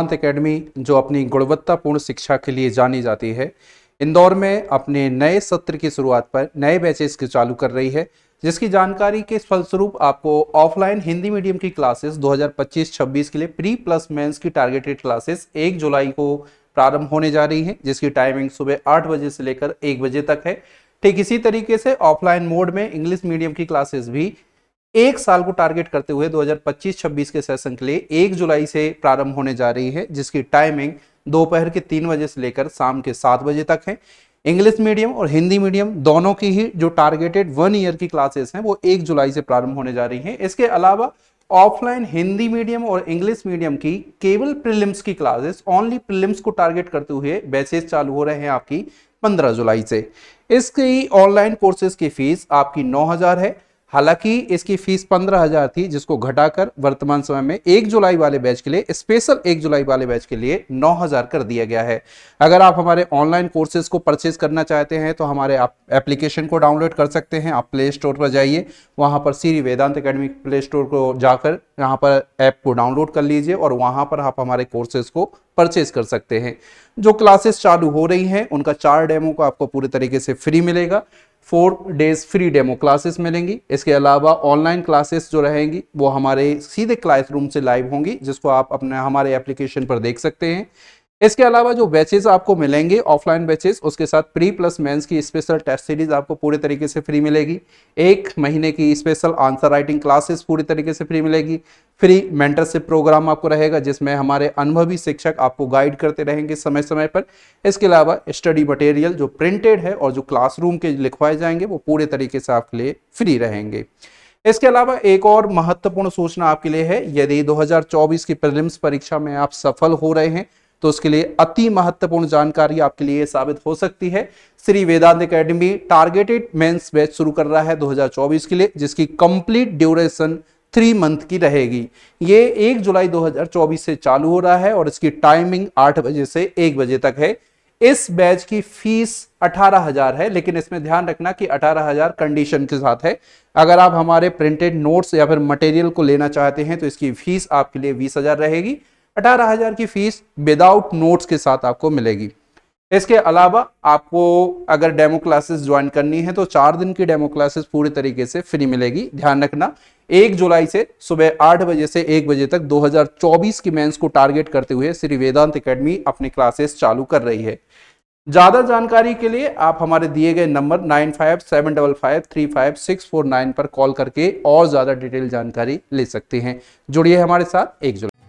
शांत एकेडमी जो अपनी गुणवत्तापूर्ण शिक्षा के लिए जानी जाती है इंदौर में अपने नए सत्र की शुरुआत पर नए बैचेस के चालू कर रही है जिसकी जानकारी के फलस्वरूप आपको ऑफलाइन हिंदी मीडियम की क्लासेस 2025-26 के लिए प्री प्लस मेंस की टारगेटेड क्लासेस 1 जुलाई को प्रारंभ होने जा रही है जिसकी टाइमिंग सुबह आठ बजे से लेकर एक बजे तक है ठीक इसी तरीके से ऑफलाइन मोड में इंग्लिश मीडियम की क्लासेस भी एक साल को टारगेट करते हुए 2025-26 के सेशन के लिए एक जुलाई से प्रारंभ होने जा रही है जिसकी टाइमिंग दोपहर के तीन बजे से लेकर शाम के सात बजे तक है इंग्लिश मीडियम और हिंदी मीडियम दोनों की ही जो टारगेटेड वन ईयर की क्लासेस हैं वो एक जुलाई से प्रारंभ होने जा रही हैं इसके अलावा ऑफलाइन हिंदी मीडियम और इंग्लिश मीडियम की केवल प्रिलिम्स की क्लासेस ओनली प्रिलिम्स को टारगेट करते हुए बैचेज चालू हो रहे हैं आपकी 15 जुलाई से इसकी ऑनलाइन कोर्सेज की फीस आपकी नौ है हालांकि इसकी फीस पंद्रह हजार थी जिसको घटाकर वर्तमान समय में एक जुलाई वाले बैच के लिए स्पेशल एक जुलाई वाले बैच के लिए नौ हजार कर दिया गया है अगर आप हमारे ऑनलाइन कोर्सेज को परचेज करना चाहते हैं तो हमारे आप एप्लीकेशन को डाउनलोड कर सकते हैं आप प्ले स्टोर पर जाइए वहाँ पर Shri Vedant Academy Play Store को जाकर यहाँ पर ऐप को डाउनलोड कर लीजिए और वहाँ पर आप हमारे कोर्सेज को परचेज कर सकते हैं जो क्लासेस चालू हो रही हैं उनका चार डेमो का आपको पूरे तरीके से फ्री मिलेगा four days free demo classes मिलेंगी इसके अलावा ऑनलाइन क्लासेस जो रहेंगी वो हमारे सीधे क्लासरूम से लाइव होंगी जिसको आप अपने हमारे एप्लीकेशन पर देख सकते हैं इसके अलावा जो बैचेज आपको मिलेंगे ऑफलाइन बैचेज उसके साथ प्री प्लस मेंस की स्पेशल टेस्ट सीरीज आपको पूरे तरीके से फ्री मिलेगी एक महीने की स्पेशल आंसर राइटिंग क्लासेस पूरी तरीके से फ्री मिलेगी फ्री मेंटरशिप प्रोग्राम आपको रहेगा जिसमें हमारे अनुभवी शिक्षक आपको गाइड करते रहेंगे समय समय पर इसके अलावा स्टडी मटेरियल जो प्रिंटेड है और जो क्लासरूम के लिखवाए जाएंगे वो पूरे तरीके से आपके लिए फ्री रहेंगे इसके अलावा एक और महत्वपूर्ण सूचना आपके लिए है यदि 2024 की प्रीलिम्स परीक्षा में आप सफल हो रहे हैं तो उसके लिए अति महत्वपूर्ण जानकारी आपके लिए साबित हो सकती है Shri Vedant Academy targeted mains batch शुरू कर रहा है 2024 के लिए जिसकी कंप्लीट ड्यूरेशन थ्री मंथ की रहेगी ये एक जुलाई 2024 से चालू हो रहा है और इसकी टाइमिंग आठ बजे से एक बजे तक है इस बैच की फीस अठारह हजार है लेकिन इसमें ध्यान रखना कि अठारह हजार कंडीशन के साथ है अगर आप हमारे प्रिंटेड नोट्स या फिर मटेरियल को लेना चाहते हैं तो इसकी फीस आपके लिए बीस हजार रहेगी अठारह हज़ार की फ़ीस विदाउट नोट्स के साथ आपको मिलेगी इसके अलावा आपको अगर डेमो क्लासेस ज्वाइन करनी है तो चार दिन की डेमो क्लासेस पूरी तरीके से फ्री मिलेगी ध्यान रखना एक जुलाई से सुबह आठ बजे से एक बजे तक 2024 की मेंस को टारगेट करते हुए श्री वेदांत एकेडमी अपनी क्लासेस चालू कर रही है ज़्यादा जानकारी के लिए आप हमारे दिए गए number nine five seven double five three five six four nine पर कॉल करके और ज़्यादा डिटेल जानकारी ले सकते हैं जुड़िए हमारे साथ एक जुलाई